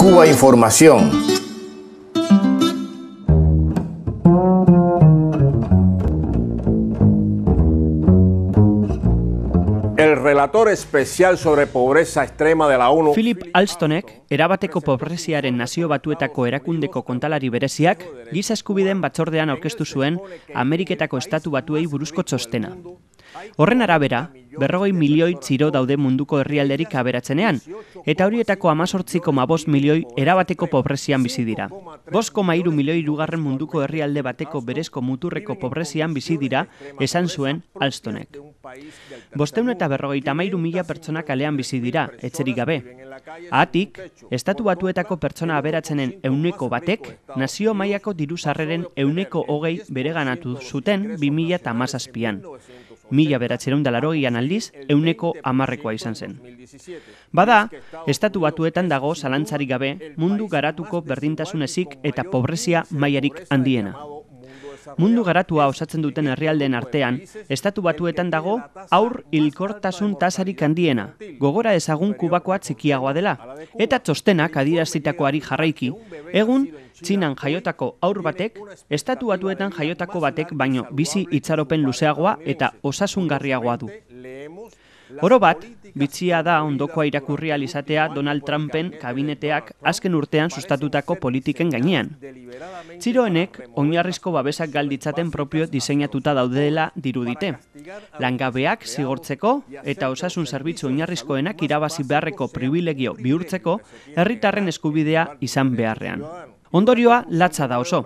Cuba Información. El relator especial sobre pobreza extrema de la ONU... Philip Alstonek, erabateko pobreziaren nazio batuetako erakundeko kontalari bereziak, giza eskubideen batzordean orkestu zuen Ameriketako estatu batuei buruzko txostena. Horren arabera, berrogei milioi txiro daude munduko herrialderik aberatzenean, eta horietako amazortziko mabos milioi erabateko pobrezian bizi dira. Bosko mairu milioi irugarren munduko herrialde bateko berezko muturreko pobrezian bizi dira, esan zuen Alstonek. Bosteun eta berrogei tamairu mila pertsona kalean bizi dira, etxerik gabe. Atik, estatu batuetako pertsona aberatzenen euneko batek, nazio mailako diru euneko hogei bereganatu zuten 2000 eta mazazpian mila beratzeron aldiz, euneko amarrekoa izan zen. Bada, estatu batuetan dago zalantzarik gabe mundu garatuko berdintasunezik eta pobrezia mailarik handiena mundu garatua osatzen duten herrialdeen artean, estatu batuetan dago aur hilkortasun tasarik handiena, gogora ezagun kubakoa txikiagoa dela, eta txostenak adirazitakoari jarraiki, egun Txinan jaiotako aur batek, estatu batuetan jaiotako batek baino bizi itzaropen luzeagoa eta osasungarriagoa du. Oro bat, bitxia da ondokoa irakurri alizatea Donald Trumpen kabineteak azken urtean sustatutako politiken gainean. Txiroenek, oinarrizko babesak galditzaten propio diseinatuta daudela dirudite. Langabeak zigortzeko eta osasun zerbitzu oinarrizkoenak irabazi beharreko privilegio bihurtzeko herritarren eskubidea izan beharrean. Ondorioa latza da oso,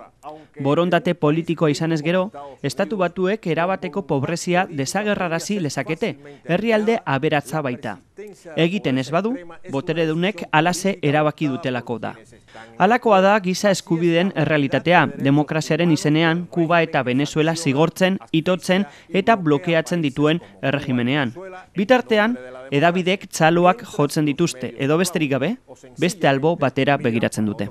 borondate politikoa izanez gero, estatu batuek erabateko pobrezia desagerrarazi lezakete, herrialde aberatza baita. Egiten ez badu, botere dunek alase erabaki dutelako da. Alakoa da giza eskubideen errealitatea, demokraziaren izenean, Kuba eta Venezuela zigortzen, itotzen eta blokeatzen dituen erregimenean. Bitartean, edabidek txaloak jotzen dituzte, edo besterik gabe, beste albo batera begiratzen dute.